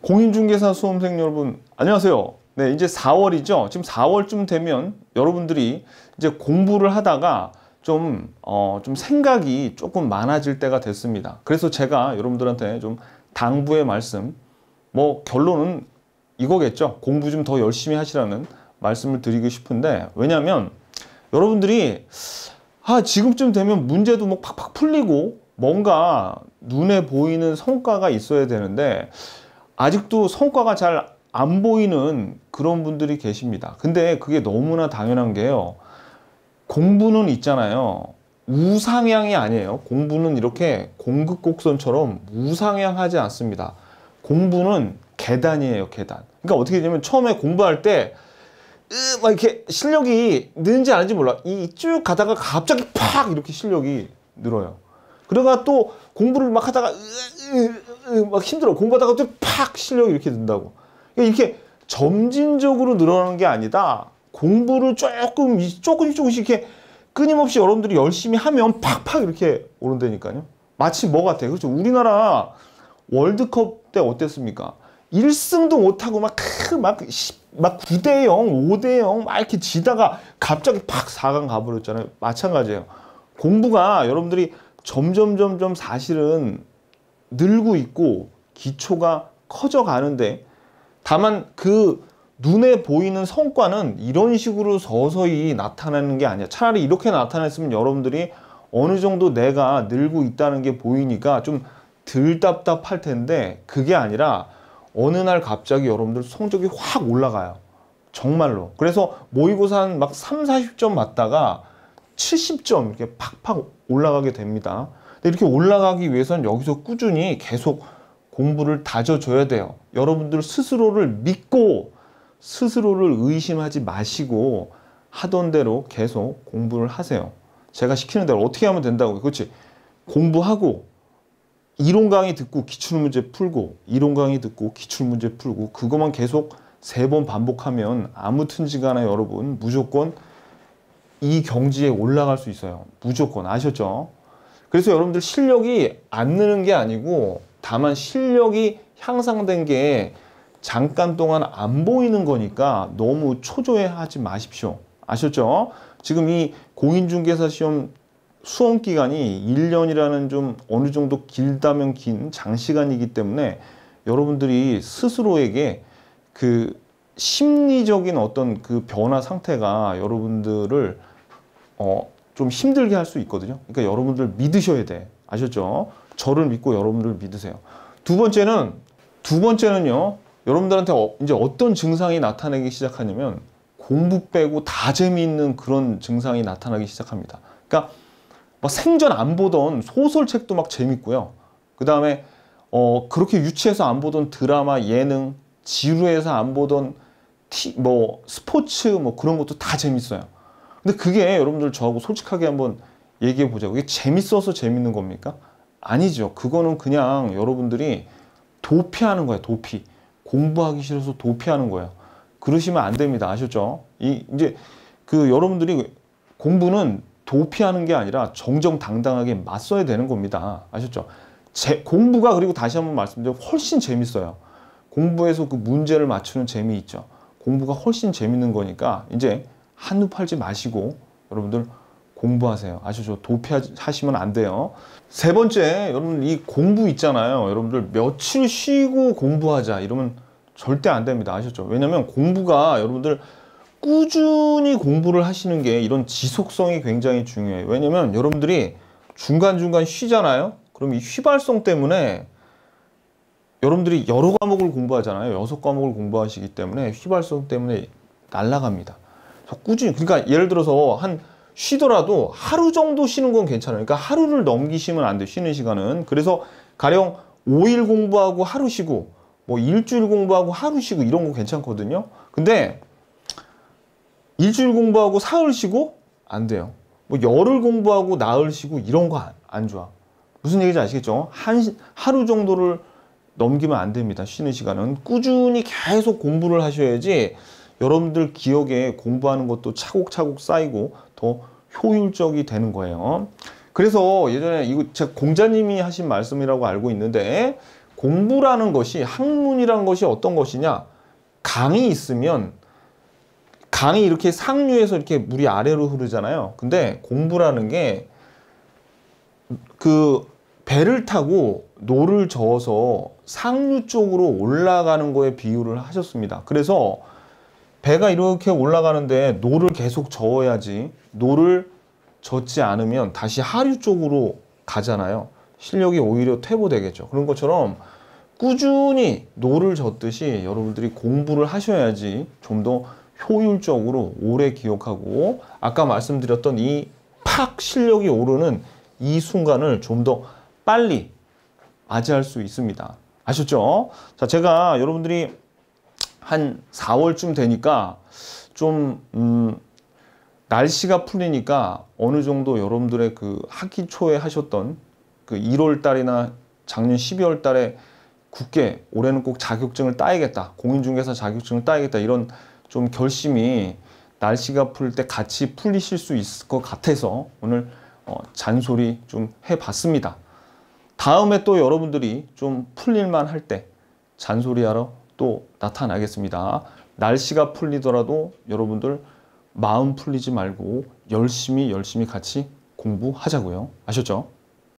공인중개사 수험생 여러분 안녕하세요. 네, 이제 4월이죠. 지금 4월쯤 되면 여러분들이 이제 공부를 하다가 좀, 어, 좀 생각이 조금 많아질 때가 됐습니다. 그래서 제가 여러분들한테 좀 당부의 말씀, 뭐 결론은 이거겠죠. 공부 좀 더 열심히 하시라는 말씀을 드리고 싶은데 왜냐면 여러분들이 아, 지금쯤 되면 문제도 뭐 팍팍 풀리고 뭔가 눈에 보이는 성과가 있어야 되는데 아직도 성과가 잘 안 보이는 그런 분들이 계십니다. 근데 그게 너무나 당연한 게요. 공부는 있잖아요. 우상향이 아니에요. 공부는 이렇게 공급곡선처럼 우상향하지 않습니다. 공부는 계단이에요, 계단. 그러니까 어떻게 되냐면 처음에 공부할 때, 으, 막 이렇게 실력이 는지 아닌지 몰라. 이 쭉 가다가 갑자기 팍 이렇게 실력이 늘어요. 그러다가 또 공부를 막 하다가, 으, 으, 막 힘들어. 공부하다가 또팍 실력이 이렇게 든다고 그러니까 이렇게 점진적으로 늘어나는 게 아니다. 공부를 조금, 조금씩 조금씩 이렇게 끊임없이 여러분들이 열심히 하면 팍팍 이렇게 오른다니까요. 마치 뭐 같아요. 그렇죠. 우리나라 월드컵 때 어땠습니까? 1승도 못하고 막, 크, 막, 10, 막 9대 0, 5대 0, 막 이렇게 지다가 갑자기 팍 4강 가버렸잖아요. 마찬가지예요. 공부가 여러분들이 점점, 점점 사실은 늘고 있고 기초가 커져 가는데 다만 그 눈에 보이는 성과는 이런 식으로 서서히 나타나는 게 아니야. 차라리 이렇게 나타났으면 여러분들이 어느 정도 내가 늘고 있다는 게 보이니까 좀 덜 답답할 텐데 그게 아니라 어느 날 갑자기 여러분들 성적이 확 올라가요. 정말로. 그래서 모의고사 는막 3, 40점 맞다가 70점 이렇게 팍팍 올라가게 됩니다. 이렇게 올라가기 위해서는 여기서 꾸준히 계속 공부를 다져줘야 돼요. 여러분들 스스로를 믿고 스스로를 의심하지 마시고 하던 대로 계속 공부를 하세요. 제가 시키는 대로 어떻게 하면 된다고 그렇지? 공부하고 이론 강의 듣고 기출문제 풀고 이론 강의 듣고 기출문제 풀고 그것만 계속 세 번 반복하면 아무 튼지간에 여러분 무조건 이 경지에 올라갈 수 있어요. 무조건 아셨죠? 그래서 여러분들 실력이 안 느는 게 아니고 다만 실력이 향상된 게 잠깐 동안 안 보이는 거니까 너무 초조해하지 마십시오. 아셨죠? 지금 이 공인중개사 시험 수험 기간이 1년이라는 좀 어느 정도 길다면 긴 장시간이기 때문에 여러분들이 스스로에게 그 심리적인 어떤 그 변화 상태가 여러분들을 어좀 힘들게 할 수 있거든요. 그러니까 여러분들 믿으셔야 돼. 아셨죠? 저를 믿고 여러분들 믿으세요. 두 번째는 두 번째는요. 여러분들한테 어, 이제 어떤 증상이 나타나기 시작하냐면 공부 빼고 다 재미있는 그런 증상이 나타나기 시작합니다. 그러니까 막 생전 안 보던 소설책도 막 재밌고요. 그 다음에 어, 그렇게 유치해서 안 보던 드라마, 예능, 지루해서 안 보던 티, 뭐 스포츠 뭐 그런 것도 다 재밌어요. 근데 그게 여러분들 저하고 솔직하게 한번 얘기해 보자고. 이게 재밌어서 재밌는 겁니까? 아니죠. 그거는 그냥 여러분들이 도피하는 거예요. 도피. 공부하기 싫어서 도피하는 거예요. 그러시면 안 됩니다. 아셨죠? 이 이제 그 여러분들이 공부는 도피하는 게 아니라 정정당당하게 맞서야 되는 겁니다. 아셨죠? 제, 공부가 그리고 다시 한번 말씀드려 훨씬 재밌어요. 공부에서 그 문제를 맞추는 재미 있죠. 공부가 훨씬 재밌는 거니까 이제 한눈 팔지 마시고 여러분들 공부하세요. 아시죠? 도피하시면 안 돼요. 세 번째, 여러분 이 공부 있잖아요. 여러분들 며칠 쉬고 공부하자 이러면 절대 안 됩니다. 아셨죠? 왜냐면 공부가 여러분들 꾸준히 공부를 하시는 게 이런 지속성이 굉장히 중요해요. 왜냐면 여러분들이 중간중간 쉬잖아요. 그럼 이 휘발성 때문에 여러분들이 여러 과목을 공부하잖아요. 여섯 과목을 공부하시기 때문에 휘발성 때문에 날라갑니다 꾸준히 그러니까 예를 들어서 한 쉬더라도 하루 정도 쉬는 건 괜찮아요. 그러니까 하루를 넘기시면 안 돼요. 쉬는 시간은. 그래서 가령 5일 공부하고 하루 쉬고 뭐 일주일 공부하고 하루 쉬고 이런 거 괜찮거든요. 근데 일주일 공부하고 사흘 쉬고 안 돼요. 뭐 열흘 공부하고 나흘 쉬고 이런 거 안 좋아. 무슨 얘기인지 아시겠죠? 한 하루 정도를 넘기면 안 됩니다. 쉬는 시간은 꾸준히 계속 공부를 하셔야지 여러분들 기억에 공부하는 것도 차곡차곡 쌓이고 더 효율적이 되는 거예요. 그래서 예전에 이거 제 공자님이 하신 말씀이라고 알고 있는데 공부라는 것이 학문이라는 것이 어떤 것이냐 강이 있으면 강이 이렇게 상류에서 이렇게 물이 아래로 흐르잖아요. 근데 공부라는 게 그 배를 타고 노를 저어서 상류 쪽으로 올라가는 거에 비유를 하셨습니다. 그래서 배가 이렇게 올라가는데 노를 계속 저어야지 노를 젓지 않으면 다시 하류 쪽으로 가잖아요. 실력이 오히려 퇴보되겠죠. 그런 것처럼 꾸준히 노를 젓듯이 여러분들이 공부를 하셔야지 좀 더 효율적으로 오래 기억하고 아까 말씀드렸던 이 팍 실력이 오르는 이 순간을 좀 더 빨리 맞이할 수 있습니다. 아셨죠? 자, 제가 여러분들이 한 4월쯤 되니까 좀 음, 날씨가 풀리니까 어느 정도 여러분들의 그 학기 초에 하셨던 그 1월 달이나 작년 12월 달에 국게 올해는 꼭 자격증을 따야겠다. 공인중개사 자격증을 따야겠다. 이런 좀 결심이 날씨가 풀 때 같이 풀리실 수 있을 것 같아서 오늘 어, 잔소리 좀 해봤습니다. 다음에 또 여러분들이 좀 풀릴만 할 때 잔소리하러 또 나타나겠습니다. 날씨가 풀리더라도 여러분들 마음 풀리지 말고 열심히 열심히 같이 공부하자고요. 아셨죠?